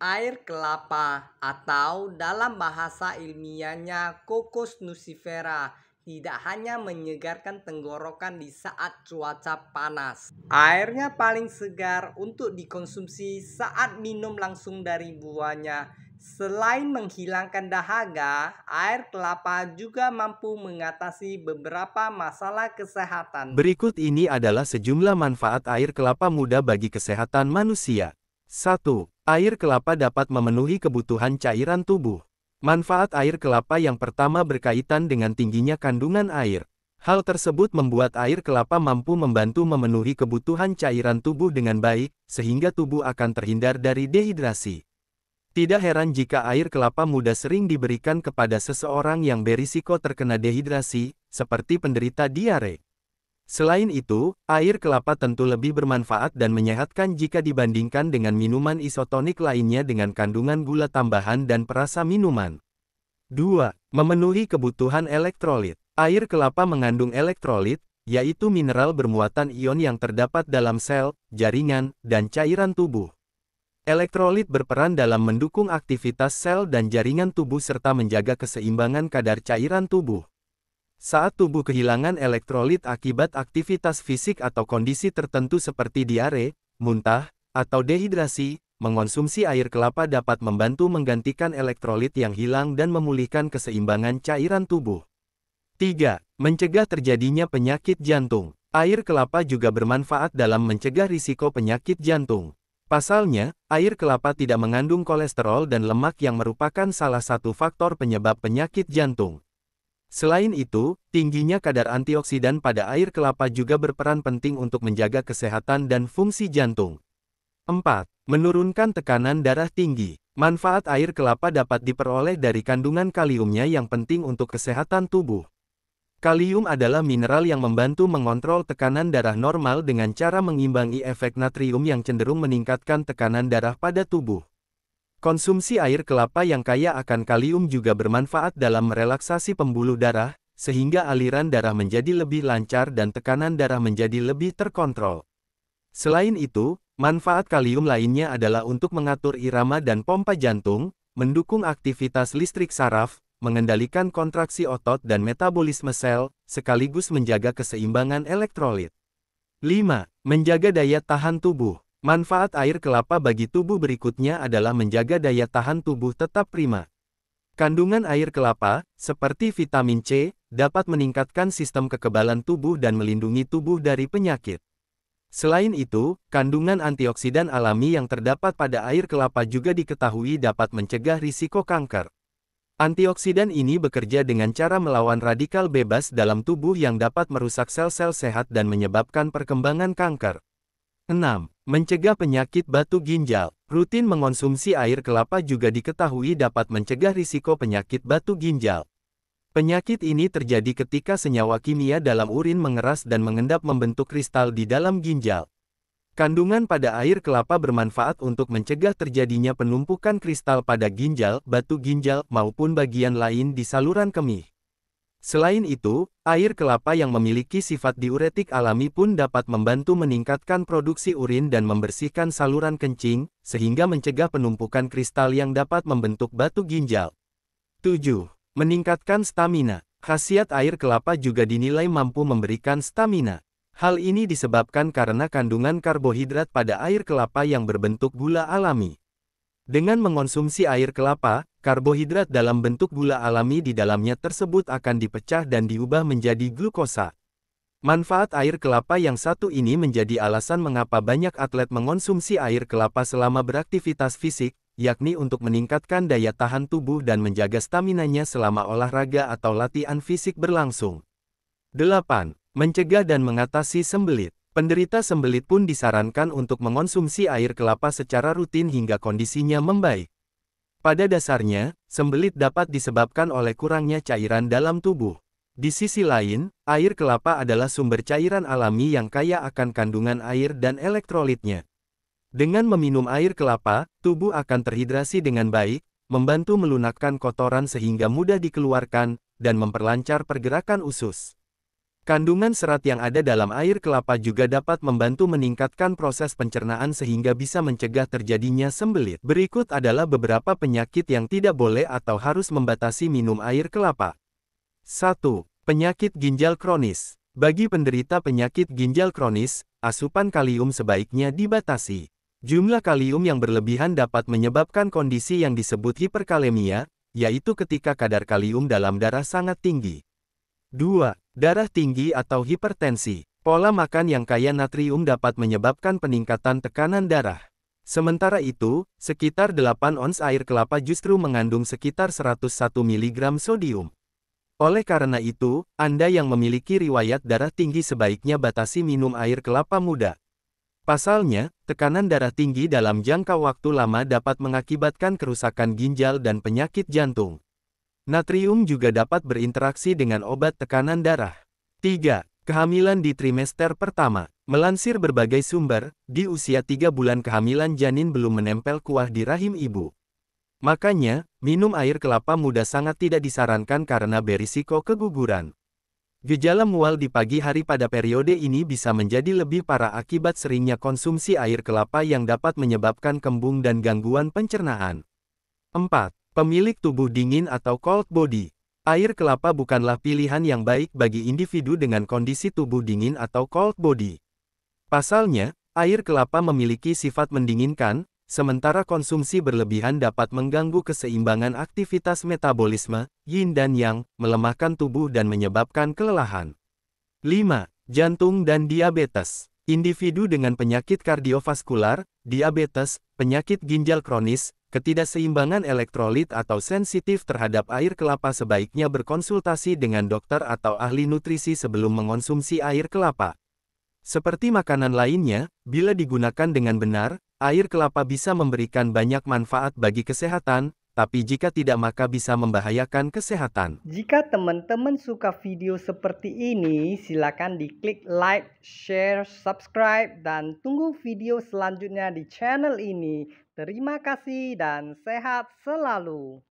air kelapa atau dalam bahasa ilmiahnya kokos nucifera tidak hanya menyegarkan tenggorokan di saat cuaca panas. Airnya paling segar untuk dikonsumsi saat minum langsung dari buahnya. Selain menghilangkan dahaga, air kelapa juga mampu mengatasi beberapa masalah kesehatan. Berikut ini adalah sejumlah manfaat air kelapa muda bagi kesehatan manusia. 1. Air kelapa dapat memenuhi kebutuhan cairan tubuh. Manfaat air kelapa yang pertama berkaitan dengan tingginya kandungan air. Hal tersebut membuat air kelapa mampu membantu memenuhi kebutuhan cairan tubuh dengan baik, sehingga tubuh akan terhindar dari dehidrasi. Tidak heran jika air kelapa muda sering diberikan kepada seseorang yang berisiko terkena dehidrasi, seperti penderita diare. Selain itu, air kelapa tentu lebih bermanfaat dan menyehatkan jika dibandingkan dengan minuman isotonik lainnya dengan kandungan gula tambahan dan perasa minuman. 2. Memenuhi kebutuhan elektrolit. Air kelapa mengandung elektrolit, yaitu mineral bermuatan ion yang terdapat dalam sel, jaringan, dan cairan tubuh. Elektrolit berperan dalam mendukung aktivitas sel dan jaringan tubuh serta menjaga keseimbangan kadar cairan tubuh. Saat tubuh kehilangan elektrolit akibat aktivitas fisik atau kondisi tertentu seperti diare, muntah, atau dehidrasi, mengonsumsi air kelapa dapat membantu menggantikan elektrolit yang hilang dan memulihkan keseimbangan cairan tubuh. 3. Mencegah terjadinya penyakit jantung. Air kelapa juga bermanfaat dalam mencegah risiko penyakit jantung. Pasalnya, air kelapa tidak mengandung kolesterol dan lemak yang merupakan salah satu faktor penyebab penyakit jantung. Selain itu, tingginya kadar antioksidan pada air kelapa juga berperan penting untuk menjaga kesehatan dan fungsi jantung. 4. Menurunkan tekanan darah tinggi. Manfaat air kelapa dapat diperoleh dari kandungan kaliumnya yang penting untuk kesehatan tubuh. Kalium adalah mineral yang membantu mengontrol tekanan darah normal dengan cara mengimbangi efek natrium yang cenderung meningkatkan tekanan darah pada tubuh. Konsumsi air kelapa yang kaya akan kalium juga bermanfaat dalam merelaksasi pembuluh darah, sehingga aliran darah menjadi lebih lancar dan tekanan darah menjadi lebih terkontrol. Selain itu, manfaat kalium lainnya adalah untuk mengatur irama dan pompa jantung, mendukung aktivitas listrik saraf, mengendalikan kontraksi otot dan metabolisme sel, sekaligus menjaga keseimbangan elektrolit. 5. Menjaga daya tahan tubuh. Manfaat air kelapa bagi tubuh berikutnya adalah menjaga daya tahan tubuh tetap prima. Kandungan air kelapa, seperti vitamin C, dapat meningkatkan sistem kekebalan tubuh dan melindungi tubuh dari penyakit. Selain itu, kandungan antioksidan alami yang terdapat pada air kelapa juga diketahui dapat mencegah risiko kanker. Antioksidan ini bekerja dengan cara melawan radikal bebas dalam tubuh yang dapat merusak sel-sel sehat dan menyebabkan perkembangan kanker. 6. Mencegah penyakit batu ginjal, rutin mengonsumsi air kelapa juga diketahui dapat mencegah risiko penyakit batu ginjal. Penyakit ini terjadi ketika senyawa kimia dalam urin mengeras dan mengendap membentuk kristal di dalam ginjal. Kandungan pada air kelapa bermanfaat untuk mencegah terjadinya penumpukan kristal pada ginjal, batu ginjal, maupun bagian lain di saluran kemih. Selain itu, air kelapa yang memiliki sifat diuretik alami pun dapat membantu meningkatkan produksi urin dan membersihkan saluran kencing, sehingga mencegah penumpukan kristal yang dapat membentuk batu ginjal. 7. Meningkatkan stamina. Khasiat air kelapa juga dinilai mampu memberikan stamina. Hal ini disebabkan karena kandungan karbohidrat pada air kelapa yang berbentuk gula alami. Dengan mengonsumsi air kelapa, karbohidrat dalam bentuk gula alami di dalamnya tersebut akan dipecah dan diubah menjadi glukosa. Manfaat air kelapa yang satu ini menjadi alasan mengapa banyak atlet mengonsumsi air kelapa selama beraktivitas fisik, yakni untuk meningkatkan daya tahan tubuh dan menjaga staminanya selama olahraga atau latihan fisik berlangsung. 8. Mencegah dan mengatasi sembelit Penderita sembelit pun disarankan untuk mengonsumsi air kelapa secara rutin hingga kondisinya membaik. Pada dasarnya, sembelit dapat disebabkan oleh kurangnya cairan dalam tubuh. Di sisi lain, air kelapa adalah sumber cairan alami yang kaya akan kandungan air dan elektrolitnya. Dengan meminum air kelapa, tubuh akan terhidrasi dengan baik, membantu melunakkan kotoran sehingga mudah dikeluarkan, dan memperlancar pergerakan usus. Kandungan serat yang ada dalam air kelapa juga dapat membantu meningkatkan proses pencernaan sehingga bisa mencegah terjadinya sembelit. Berikut adalah beberapa penyakit yang tidak boleh atau harus membatasi minum air kelapa. 1. Penyakit ginjal kronis. Bagi penderita penyakit ginjal kronis, asupan kalium sebaiknya dibatasi. Jumlah kalium yang berlebihan dapat menyebabkan kondisi yang disebut hiperkalemia, yaitu ketika kadar kalium dalam darah sangat tinggi. 2. Darah tinggi atau hipertensi. Pola makan yang kaya natrium dapat menyebabkan peningkatan tekanan darah. Sementara itu, sekitar 8 ons air kelapa justru mengandung sekitar 101 mg sodium. Oleh karena itu, Anda yang memiliki riwayat darah tinggi sebaiknya batasi minum air kelapa muda. Pasalnya, tekanan darah tinggi dalam jangka waktu lama dapat mengakibatkan kerusakan ginjal dan penyakit jantung. Natrium juga dapat berinteraksi dengan obat tekanan darah. 3. Kehamilan di trimester pertama. Melansir berbagai sumber, di usia 3 bulan kehamilan janin belum menempel kuah di rahim ibu. Makanya, minum air kelapa muda sangat tidak disarankan karena berisiko keguguran. Gejala mual di pagi hari pada periode ini bisa menjadi lebih parah akibat seringnya konsumsi air kelapa yang dapat menyebabkan kembung dan gangguan pencernaan. 4. Pemilik tubuh dingin atau cold body. Air kelapa bukanlah pilihan yang baik bagi individu dengan kondisi tubuh dingin atau cold body. Pasalnya, air kelapa memiliki sifat mendinginkan, sementara konsumsi berlebihan dapat mengganggu keseimbangan aktivitas metabolisme, yin dan yang, melemahkan tubuh dan menyebabkan kelelahan. 5. Jantung dan diabetes. Individu dengan penyakit kardiovaskular, diabetes, penyakit ginjal kronis, Ketidakseimbangan elektrolit atau sensitif terhadap air kelapa sebaiknya berkonsultasi dengan dokter atau ahli nutrisi sebelum mengonsumsi air kelapa. Seperti makanan lainnya, bila digunakan dengan benar, air kelapa bisa memberikan banyak manfaat bagi kesehatan, tapi jika tidak maka bisa membahayakan kesehatan. Jika teman-teman suka video seperti ini, silakan diklik like, share, subscribe, dan tunggu video selanjutnya di channel ini. Terima kasih dan sehat selalu.